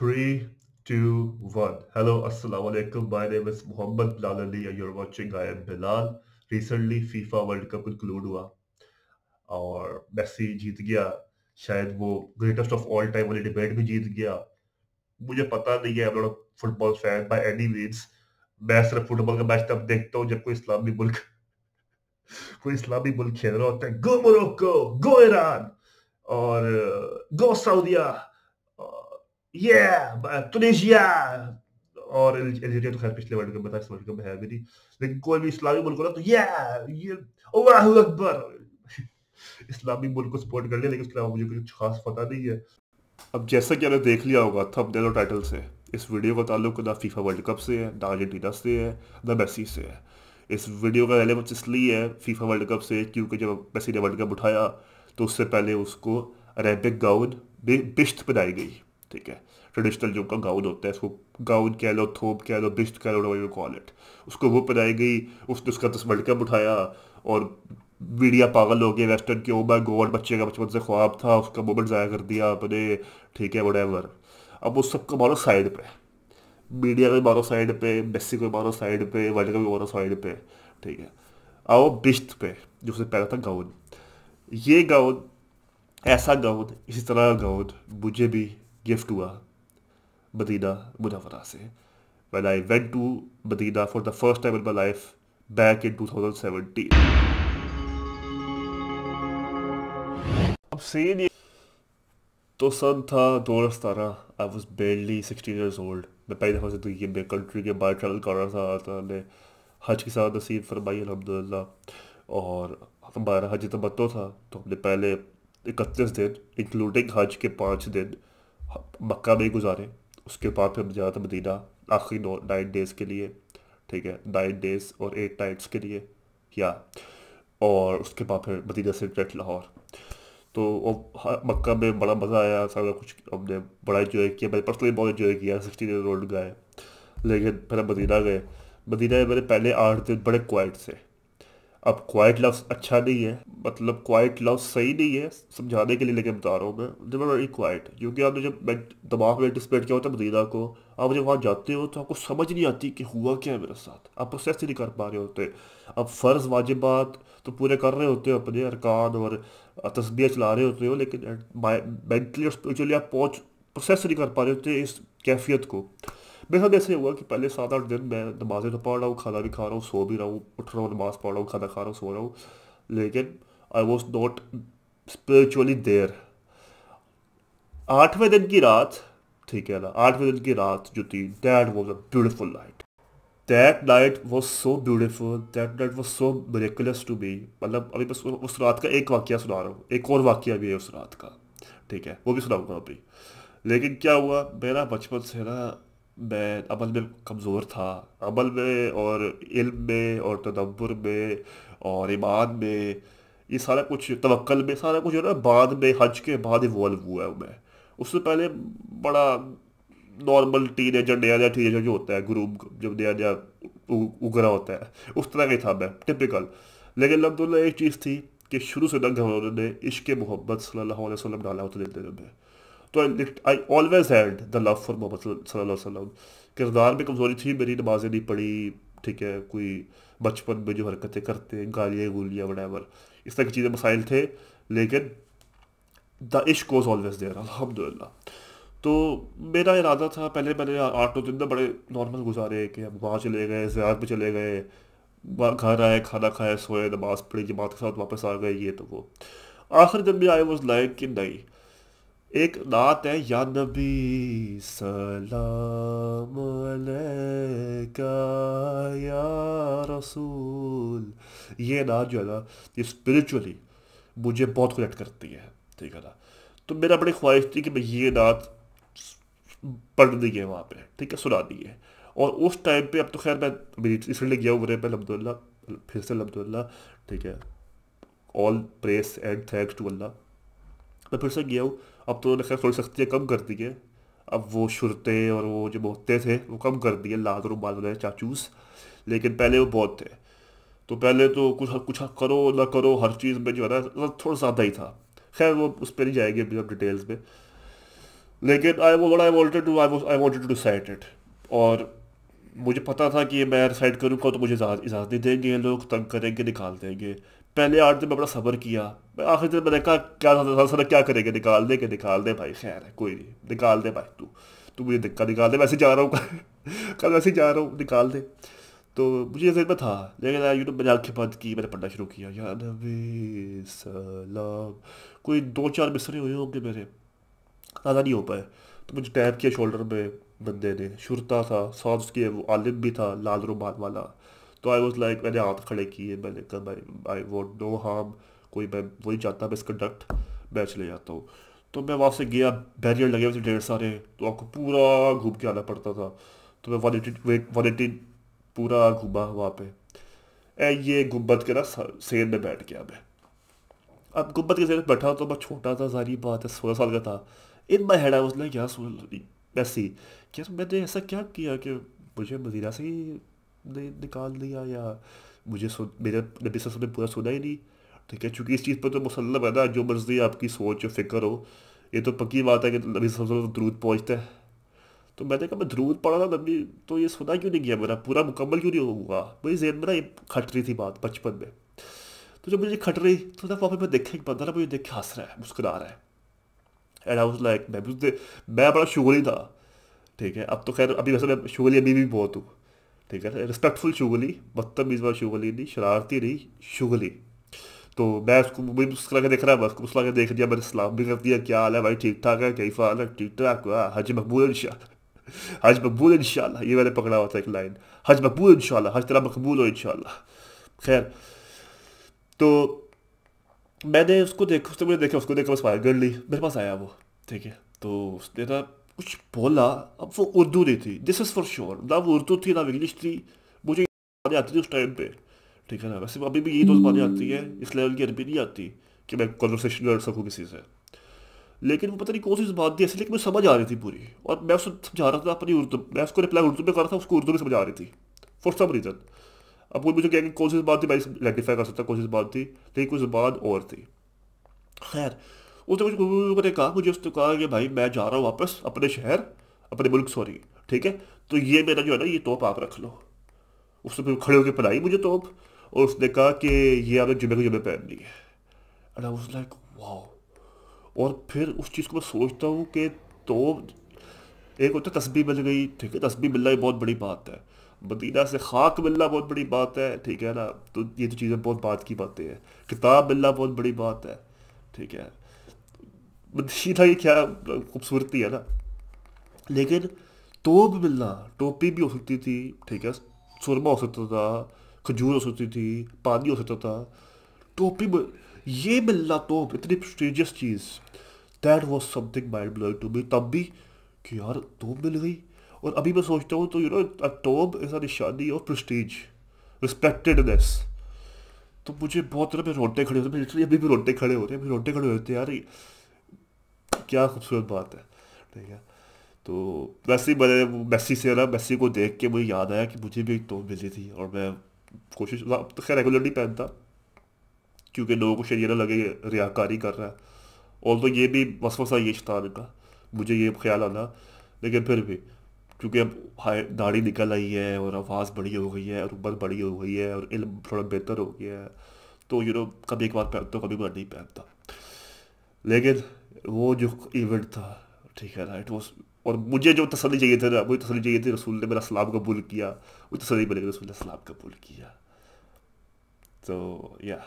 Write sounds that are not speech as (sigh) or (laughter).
Three, two, one. Hello, Assalamu alaikum. My name is Muhammad Bilal Ali and you're watching I am Bilal. Recently FIFA world cup conclude हुआ और Messi जीत गया शायद वो greatest of all time वाली debate भी जीत गया मुझे पता नहीं है football fan by any means मैं सिर्फ फुटबॉल का मैच तब देखता हूँ जब कोई इस्लामी मुल्क कोई इस्लामी मुल्क खेल रहा होता है गो मोरक्को गो ईरान और गो सऊदिया ये तुनिशिया uh, और अल्जीरिया तो खैर पिछले वर्ल्ड कप बता इस वर्ल्ड कप है भी नहीं लेकिन कोई भी इस्लामी मुल्क ना तो या ये अल्लाहू अकबर (laughs) इस्लामी मुल्क को सपोर्ट कर लिया लेकिन उसके अलावा मुझे कुछ खास पता नहीं है अब जैसा कि आपने देख लिया होगा थप और टाइटल से इस वीडियो का ताल्लुक ना फीफा वर्ल्ड कप से है ना अर्जेंटीना से है ना मैसी से है इस वीडियो का रेलिवेंस इसलिए है फीफा वर्ल्ड कप से क्योंकि जब मैसी ने वर्ल्ड कप उठाया तो उससे पहले उसको अरेबिक गाउन बिश्त पहनाई गई ठीक है ट्रेडिशनल जो उनका गाउन होता है उसको गाउन कह लो थोप कह लो बिस्ट कह लो कॉल इट उसको वो पहनाई गई उसने उसका दस मलकम उठाया और मीडिया पागल हो गया वेस्टर्न के ओबा गोवर बच्चे का बचपन से ख्वाब था उसका मोमेंट ज़ाया कर दिया अपने ठीक है वडेवर अब उस सबको मारो साइड पे मीडिया को मारो साइड पे मेस्सी को मारो साइड पे वर्ल्ड कप को मारो साइड पे ठीक है आओ बिश्त पे जो उसने पहना था गाउन ये गाउन ऐसा गाउन इसी तरह का गाउन मुझे भी गिफ्ट हुआ बदीदा मुनावरा से when I went to Medina for the first time in my life back in 2017. अब सीन तो सन था दो हज़ार सतारह I was barely sixteen years old मैं पहली दफ़ा ज़िंदगी में कंट्री के बाहर ट्रैवल कर रहा था तो हमने हज के साथ नसीब फरमाई अलहमदिल्ला और हमारा हज तमतो था तो हमने पहले इकतीस दिन इंक्लूडिंग हज के पाँच दिन मक्का में ही गुजारे उसके बाद फिर जाता था मदीना आखिरी नाइन डेज़ के लिए ठीक है नाइन डेज़ और एट नाइट्स के लिए या और उसके बाद फिर मदीना से डायरेक्ट लाहौर तो मक्का में बड़ा मज़ा आया सारा कुछ हमने बड़ा इन्जॉय किया मैंने पर्सनली बहुत इन्जॉय किया सिक्सटी डेज रोड गए लेकिन फिर मदीना गए मदीना में मैंने पहले आठ दिन बड़े क्वाइट से अब क्वाइट लव अच्छा नहीं है मतलब क्वाइट लव सही नहीं है समझाने के लिए लेके बता रहा हूँ मैं जब वेरी क्वाइट क्योंकि आपने जब मैं दिमाग में एंटिसपेट किया होता है मदीना को आप जब वहाँ जाते हो तो आपको समझ नहीं आती कि हुआ क्या है मेरे साथ आप प्रोसेस ही नहीं कर पा रहे होते आप फ़र्ज़ वाजिबात तो पूरे कर रहे होते हो अपने अरकान और तस्बियाँ चला रहे होते हो लेकिन मेंटली और स्परिचुअली आप पहुँच प्रोसेस नहीं कर पा रहे होते इस कैफियत को बेहद ऐसे हुआ कि पहले सात आठ दिन मैं नमाज़ें तो पढ़ रहा हूँ खाना भी खा रहा हूँ सो भी रहा हूँ उठ रहा हूँ नमाज़ पढ़ रहा हूँ खाना खा रहा हूँ सो रहा हूँ लेकिन I was not spiritually there आठवें दिन की रात ठीक है ना आठवें दिन की रात जो थी that was a beautiful night that night was so beautiful that night was so miraculous to be मतलब अभी बस उस रात का एक वाक्य सुना रहा हूँ एक और वाक्य भी है उस रात का ठीक है वो भी सुनाऊंगा अभी लेकिन क्या हुआ मेरा बचपन से ना मैं अमल में कमज़ोर था अमल में और इल्म में और तदब्बर में और ईमान में ये सारा कुछ तवक्ल में सारा कुछ जो ना बाद में हज के बाद इवॉल्व हुआ है मैं उससे पहले बड़ा नॉर्मल टीन एजर नया नया टीन एजर जो होता है ग्रुप जब नया नया उगरा होता है उस तरह का ही था मैं टिपिकल लेकिन अलहमदुल्ला एक चीज़ थी कि शुरू से ना घरों ने इश्क मोहम्मद सल्लल्लाहु अलैहि वसल्लम डाला उतने दिनों में तो I always had the love for Muhammad सल्लल्लाहु किरदार में कमज़ोरी थी मेरी नमाजें नहीं पढ़ी ठीक है कोई बचपन में जो हरकतें करते गालियाँ गुलियाँ वडावर इस तरह की चीज़ें मसाइल थे लेकिन द इश्क वॉज ऑलवेज देयर अलहमदिल्ला तो मेरा इरादा था पहले मैंने आठ नौ दिन में तो बड़े नॉर्मल गुजारे कि हम वहाँ चले गए ज्यारत पर चले गए घर आए खाना खाए सोए नमाज़ पढ़ी जमात के साथ वापस आ गए ये तो वो आखिर जब भी आई वॉज लाइक कि नहीं एक नात है या नबी सलाम का या रसूल ये नात जो है ना ये स्पिरिचुअली मुझे बहुत कनेक्ट करती है ठीक है ना तो मेरा बड़ी ख्वाहिश थी कि मैं ये नात पढ़ दी है वहाँ पे ठीक है सुना दी है और उस टाइम पे अब तो खैर मैं मेरी इसलिए गया हूँ पे अलहमदिल्ला फिर से अलहमदिल्ला ठीक है all praise and thanks to Allah मैं फिर से गया हूँ अब तो उन्होंने खैर थोड़ी सख्तियाँ कम कर दी है अब वो शुरते और वो जो बहुते थे वो कम कर दिए लात और बाल वाले चाचूस लेकिन पहले वो बहुत थे तो पहले तो कुछ कुछ करो ना करो हर चीज़ में जो है ना मतलब थोड़ा ज़्यादा ही था खैर वो उस पर नहीं जाएगी अभी डिटेल्स में लेकिन आई वो I wanted to I I wanted to decide it और मुझे पता था कि मैं डिसाइड करूँगा तो मुझे इजाज़त नहीं देंगे लोग तंग करेंगे निकाल देंगे पहले आठ दिन में बड़ा सब्र किया आखिर तो मैंने कहा क्या समझा सर क्या करेंगे निकाल दे के निकाल दे भाई खैर है कोई नहीं निकाल दे भाई तू तू मुझे दिक्कत निकाल दे वैसे जा रहा हूँ (laughs) कल वैसे जा रहा हूँ निकाल दे तो मुझे ये में था लेकिन यार यूट्यूब मैंने आँखें बंद की मैंने पढ़ना शुरू किया या नबी सलाम कोई दो चार मिसरे हुए होंगे मेरे ज़्यादा नहीं हो पाए तो मुझे टैप किया शोल्डर में बंदे ने शुरता था साथ उसके वो आलिम भी था लाल रुमाल वाला तो आई वॉज लाइक मैंने हाथ खड़े किए मैंने कहा भाई आई वॉन्ट नो हार्म कोई मैं वही जाता मैं इसका डक्ट मैं चले जाता हूँ तो मैं वहाँ से गया बैरियर लगे हुए थे ढेर सारे तो आपको पूरा घूम के आना पड़ता था तो मैं one eighty wait one eighty पूरा घूमा वहाँ पे ए ये गुम्बद के ना सेन में बैठ गया मैं अब गुम्बद के सेन में बैठा तो मैं छोटा था सारी बात है सोलह साल का था in my head I was like यार सोलह वैसी क्या मैंने ऐसा क्या किया कि मुझे मदीरा से ही निकाल दिया या मुझे सुन मेरे नबी से पूरा सुना ही नहीं ठीक है चूंकि इस चीज़ पर तो मुसलम है ना जो मर्ज़ी आपकी सोच फिक्र हो ये तो पक्की बात है कि नबी वसल्लम दरूद पहुँचता है तो मैंने कहा मैं दरूद पढ़ा था नबी तो ये सुना क्यों नहीं गया मेरा पूरा मुकम्मल क्यों नहीं हुआ मेरी जेन में ना ये खट रही थी बात बचपन में तो जब मुझे खट रही तो ना वहाँ पर मैं देखा एक बंदा ना मुझे देख के हंस रहा है मुस्कुरा रहा है एंड आई वॉज लाइक मैं भी मैं बड़ा शुगली था ठीक है अब तो खैर अभी वैसे मैं शुगली अभी भी बहुत हूँ ठीक है रिस्पेक्टफुल शुगली बदतमीज़ बार शुगली नहीं शरारती नहीं शुगली तो मैं उसको भी उसको देख रहा है उसको मुस्कुरा देख दिया मैंने सलाम भी कर दिया क्या हाल है भाई ठीक ठाक है कई हाल है ठीक ठाक हुआ हज मकबूल इन हज मकबूल इन ये मैंने पकड़ा हुआ था एक लाइन हज मकबूल इनशाला हज तेरा मकबूल हो इन खैर तो मैंने उसको देखा उसने मुझे देखा उसको देखा बस फायर कर ली मेरे पास आया वो ठीक है तो उसने ना कुछ बोला अब वो उर्दू नहीं थी दिस इज़ फॉर श्योर ना वो उर्दू थी ना इंग्लिश थी मुझे आती थी उस टाइम पर ठीक है ना वैसे अभी भी यही दोस्त तो बातें आती है hmm. इस लेवल की अरबी नहीं आती कि मैं कॉन्वर्सेशन कर सकूँ किसी से लेकिन पता नहीं कौन सी बात थी ऐसी लेकिन मुझे समझ आ रही थी पूरी और मैं उसको समझा रहा था अपनी उर्दू मैं उसको रिप्लाई उर्दू में कर रहा था उसको उर्दू में समझ आ रही थी फॉर सम रीज़न अब वो मुझे क्या कौन सी बात थी मैं आइडेंटिफाई कर सकता कौन सी बात थी लेकिन कुछ बात और थी खैर उसने मुझे ने कहा मुझे उसने कहा कि भाई मैं जा रहा हूँ वापस अपने शहर अपने मुल्क सॉरी ठीक है तो ये मेरा जो है ना ये तोप आप रख लो उसने फिर खड़े होकर पढ़ाई मुझे तोप और उसने कहा कि ये आपने जुमे को जुमे पहन ली है एंड आई लाइक वाओ और फिर उस चीज़ को मैं सोचता हूँ कि तो एक होता तस्बी मिल गई ठीक है तस्बी मिलना ही बहुत बड़ी बात है मदीना से खाक मिलना बहुत बड़ी बात है ठीक है ना तो ये तो चीज़ें बहुत बात की बातें हैं किताब मिलना बहुत बड़ी बात है ठीक है मदीना ये क्या खूबसूरती है ना लेकिन तोब मिलना टोपी भी हो सकती थी ठीक है सुरमा हो सकता था खजूर हो सकती थी पानी हो सकता था टोपी ये मिलना तो इतनी प्रस्टीजियस चीज़ that was something mind blowing to me तब भी कि यार तोब मिल गई और अभी मैं सोचता हूँ तो you know thobe is a निशानी ऑफ रिस्पेक्टेड रिस्पेक्टेडनेस तो मुझे बहुत तरह मेरे रोटे खड़े होते हैं अभी भी रोटे खड़े होते हैं अभी रोटे खड़े होते हैं यार क्या खूबसूरत बात है ठीक है तो वैसे ही मैंने मैसी से ना मैसी को देख के मुझे याद आया कि मुझे भी एक टोप मिली थी और मैं कोशिश तो खैर रेगुलरली पहनता क्योंकि लोगों को शरीर लगे रियाकारी कर रहा है और तो ये भी बस वसा ये शैतान का मुझे ये ख्याल आना लेकिन फिर भी क्योंकि अब हाई दाढ़ी निकल आई है और आवाज़ बड़ी हो गई है और उम्र बड़ी हो गई है और इल्म थोड़ा बेहतर हो गया है तो यू नो कभी एक बार पहनता तो कभी बार नहीं पहनता लेकिन वो जो इवेंट था ठीक है ना इट वॉज और मुझे जो तसली चाहिए थी वही तसली चाहिए थी रसूल ने मेरा सलाम कबूल किया वो तसली मैंने रसूल ने सलाम कबूल किया तो या